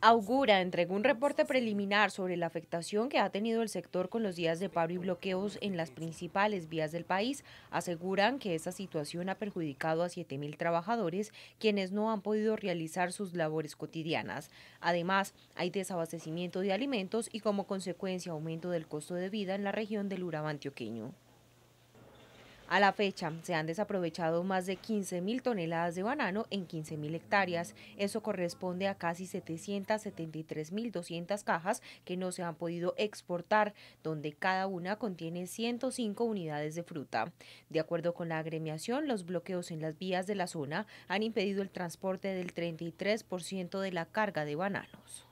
augura entregó un reporte preliminar sobre la afectación que ha tenido el sector con los días de paro y bloqueos en las principales vías del país. Aseguran que esa situación ha perjudicado a 7.000 trabajadores quienes no han podido realizar sus labores cotidianas. Además, hay desabastecimiento de alimentos y como consecuencia aumento del costo de vida en la región del Urabá antioqueño. A la fecha, se han desaprovechado más de 15.000 toneladas de banano en 15.000 hectáreas. Eso corresponde a casi 773.200 cajas que no se han podido exportar, donde cada una contiene 105 unidades de fruta. De acuerdo con la agremiación, los bloqueos en las vías de la zona han impedido el transporte del 33% de la carga de bananos.